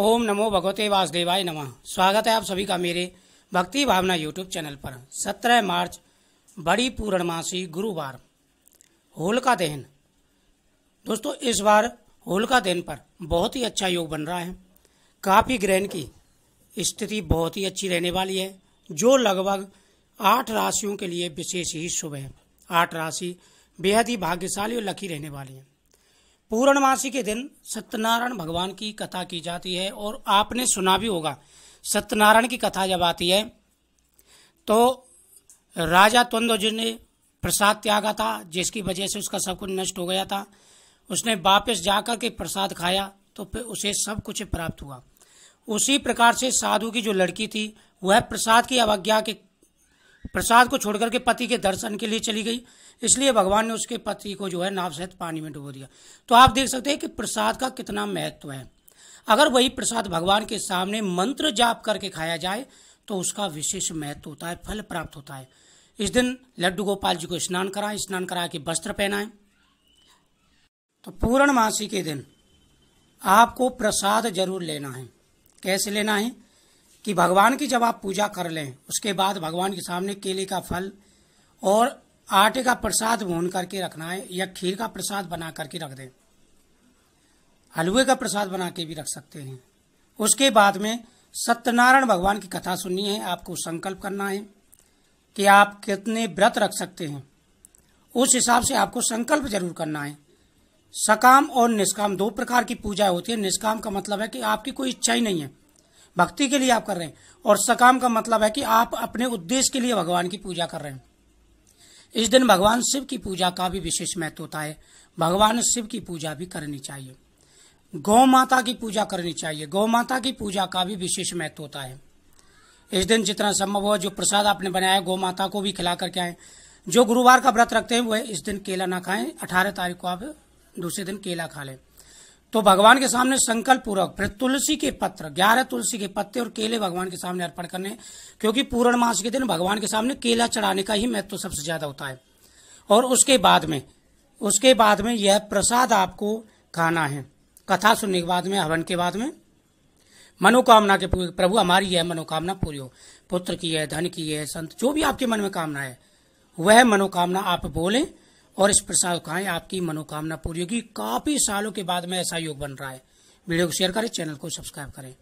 ओम नमो भगवते वासुदेवाय नमः स्वागत है आप सभी का मेरे भक्ति भावना यूट्यूब चैनल पर 17 मार्च बड़ी पूर्णमासी गुरुवार होलिका दहन दोस्तों इस बार होलिका दहन पर बहुत ही अच्छा योग बन रहा है काफ़ी ग्रहण की स्थिति बहुत ही अच्छी रहने वाली है जो लगभग आठ राशियों के लिए विशेष ही शुभ है आठ राशि बेहद ही भाग्यशाली और लकी रहने वाली है पूर्णमासी के दिन सत्यनारायण भगवान की कथा की जाती है और आपने सुना भी होगा सत्यनारायण की कथा जब आती है तो राजा द्वंद्वजी ने प्रसाद त्यागा था जिसकी वजह से उसका सब कुछ नष्ट हो गया था उसने वापस जाकर के प्रसाद खाया तो फिर उसे सब कुछ प्राप्त हुआ उसी प्रकार से साधु की जो लड़की थी वह प्रसाद की अवज्ञा के प्रसाद को छोड़कर के पति के दर्शन के लिए चली गई इसलिए भगवान ने उसके पति को जो है नाव सहित पानी में डुबो दिया तो आप देख सकते हैं कि प्रसाद का कितना महत्व है अगर वही प्रसाद भगवान के सामने मंत्र जाप करके खाया जाए तो उसका विशेष महत्व होता है फल प्राप्त होता है इस दिन लड्डू गोपाल जी को स्नान कराए स्नान करा के वस्त्र पहनाए तो पूर्णमासी के दिन आपको प्रसाद जरूर लेना है कैसे लेना है कि भगवान की जब आप पूजा कर लें उसके बाद भगवान के सामने केले का फल और आटे का प्रसाद भून करके रखना है या खीर का प्रसाद बना करके रख दें हलवे का प्रसाद बना के भी रख सकते हैं उसके बाद में सत्यनारायण भगवान की कथा सुननी है आपको संकल्प करना है कि आप कितने व्रत रख सकते हैं उस हिसाब से आपको संकल्प जरूर करना है सकाम और निष्काम दो प्रकार की पूजा होती है निष्काम का मतलब है कि आपकी कोई इच्छा ही नहीं है भक्ति के लिए आप कर रहे हैं और सकाम का मतलब है कि आप अपने उद्देश्य के लिए भगवान की पूजा कर रहे हैं इस दिन भगवान शिव की पूजा का भी विशेष महत्व होता है भगवान शिव की पूजा भी करनी चाहिए गौ माता की पूजा करनी चाहिए गौ माता की पूजा का भी विशेष महत्व होता है इस दिन जितना संभव हो जो प्रसाद आपने बनाया गौ माता को भी खिला करके आए जो गुरुवार का व्रत रखते हैं वह इस दिन केला ना खाएं अठारह तारीख को आप दूसरे दिन केला खा लें तो भगवान के सामने संकल्प पूर्वक फिर तुलसी के पत्र ग्यारह तुलसी के पत्ते और केले भगवान के सामने अर्पण करने क्योंकि पूर्ण मास के दिन भगवान के सामने केला चढ़ाने का ही महत्व तो सबसे ज्यादा होता है और उसके बाद में उसके बाद में यह प्रसाद आपको खाना है कथा सुनने के बाद में हवन के बाद में मनोकामना के प्रभु हमारी यह मनोकामना पूरी हो पुत्र की है धन की है संत जो भी आपके मन में कामना है वह मनोकामना आप बोलें और इस प्रसाद खाएं आपकी मनोकामना पूरी होगी काफी सालों के बाद में ऐसा योग बन रहा है वीडियो को शेयर करें चैनल को सब्सक्राइब करें